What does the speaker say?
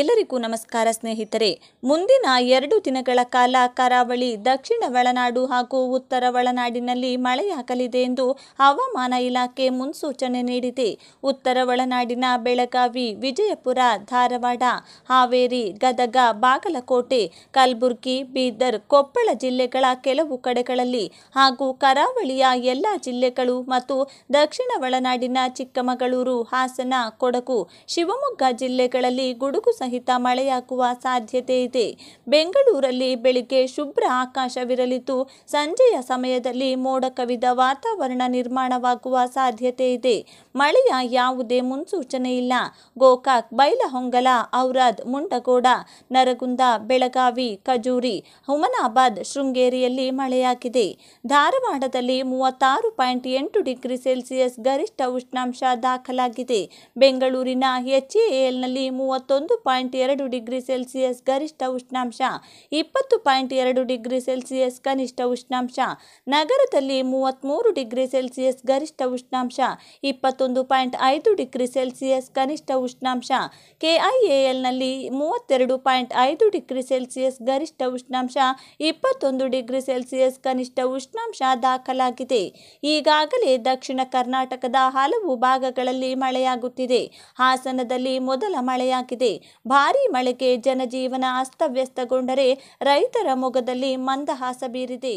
ಎಲ್ಲರಿಗೂ ನಮಸ್ಕಾರ ಸ್ನೇಹಿತರೆ ಮುಂದಿನ ಎರಡು ದಿನಗಳ ಕಾಲ ಕರಾವಳಿ ದಕ್ಷಿಣ ಒಳನಾಡು ಹಾಗೂ ಉತ್ತರ ಒಳನಾಡಿನಲ್ಲಿ ಮಳೆಯಾಗಲಿದೆ ಎಂದು ಹವಾಮಾನ ಇಲಾಖೆ ಮುನ್ಸೂಚನೆ ನೀಡಿದೆ ಉತ್ತರ ಒಳನಾಡಿನ ಬೆಳಗಾವಿ ವಿಜಯಪುರ ಧಾರವಾಡ ಹಾವೇರಿ ಗದಗ ಬಾಗಲಕೋಟೆ ಕಲಬುರಗಿ ಬೀದರ್ ಕೊಪ್ಪಳ ಜಿಲ್ಲೆಗಳ ಕೆಲವು ಕಡೆಗಳಲ್ಲಿ ಹಾಗೂ ಕರಾವಳಿಯ ಎಲ್ಲ ಜಿಲ್ಲೆಗಳು ಮತ್ತು ದಕ್ಷಿಣ ಒಳನಾಡಿನ ಚಿಕ್ಕಮಗಳೂರು ಹಾಸನ ಕೊಡಗು ಶಿವಮೊಗ್ಗ ಜಿಲ್ಲೆಗಳಲ್ಲಿ ಗುಡುಗು ಸಹಿತ ಮಳೆಯಾಗುವ ಸಾಧ್ಯತೆ ಇದೆ ಬೆಂಗಳೂರಲ್ಲಿ ಬೆಳಿಗ್ಗೆ ಶುಭ್ರ ಆಕಾಶವಿರಲಿದ್ದು ಸಂಜೆಯ ಸಮಯದಲ್ಲಿ ಮೋಡ ಕವಿದ ವಾತಾವರಣ ನಿರ್ಮಾಣವಾಗುವ ಸಾಧ್ಯತೆ ಇದೆ ಮಳೆಯ ಯಾವುದೇ ಮುನ್ಸೂಚನೆ ಇಲ್ಲ ಗೋಕಾಕ್ ಬೈಲಹೊಂಗಲ ಔರಾದ್ ಮುಂಡಗೋಡ ನರಗುಂದ ಬೆಳಗಾವಿ ಖಜೂರಿ ಹುಮನಾಬಾದ್ ಶೃಂಗೇರಿಯಲ್ಲಿ ಮಳೆಯಾಗಿದೆ ಧಾರವಾಡದಲ್ಲಿ ಮೂವತ್ತಾರು ಪಾಯಿಂಟ್ ಎಂಟು ಡಿಗ್ರಿ ಸೆಲ್ಸಿಯಸ್ ಗರಿಷ್ಠ ಉಷ್ಣಾಂಶ ದಾಖಲಾಗಿದೆ ಬೆಂಗಳೂರಿನ ಎಚ್ಎಎಲ್ನಲ್ಲಿ ಮೂವತ್ತೊಂದು ಪಾಯಿಂಟ್ ಎರಡು ಡಿಗ್ರಿ ಸೆಲ್ಸಿಯಸ್ ಗರಿಷ್ಠ ಉಷ್ಣಾಂಶ ಇಪ್ಪತ್ತು ಪಾಯಿಂಟ್ ಎರಡು ಡಿಗ್ರಿ ಸೆಲ್ಸಿಯಸ್ ಕನಿಷ್ಠ ಉಷ್ಣಾಂಶ ನಗರದಲ್ಲಿ ಮೂವತ್ತ್ಮೂರು ಡಿಗ್ರಿ ಸೆಲ್ಸಿಯಸ್ ಗರಿಷ್ಠ ಉಷ್ಣಾಂಶ ಇಪ್ಪತ್ತೊಂದು ಪಾಯಿಂಟ್ ಐದು ಡಿಗ್ರಿ ಸೆಲ್ಸಿಯಸ್ ಕನಿಷ್ಠ ಉಷ್ಣಾಂಶ ಕೆಐಎಎಲ್ನಲ್ಲಿ ಮೂವತ್ತೆರಡು ಪಾಯಿಂಟ್ ಐದು ಡಿಗ್ರಿ ಸೆಲ್ಸಿಯಸ್ ಗರಿಷ್ಠ ಉಷ್ಣಾಂಶ ಇಪ್ಪತ್ತೊಂದು ಡಿಗ್ರಿ ಸೆಲ್ಸಿಯಸ್ ಕನಿಷ್ಠ ಉಷ್ಣಾಂಶ ದಾಖಲಾಗಿದೆ ಈಗಾಗಲೇ ದಕ್ಷಿಣ ಕರ್ನಾಟಕದ ಹಲವು ಭಾಗಗಳಲ್ಲಿ ಮಳೆಯಾಗುತ್ತಿದೆ ಹಾಸನದಲ್ಲಿ ಮೊದಲ ಮಳೆಯಾಗಿದೆ ಭಾರೀ ಮಳೆಗೆ ಜನಜೀವನ ಅಸ್ತವ್ಯಸ್ತಗೊಂಡರೆ ರೈತರ ಮೊಗದಲ್ಲಿ ಮಂದಹಾಸ ಬೀರಿದೆ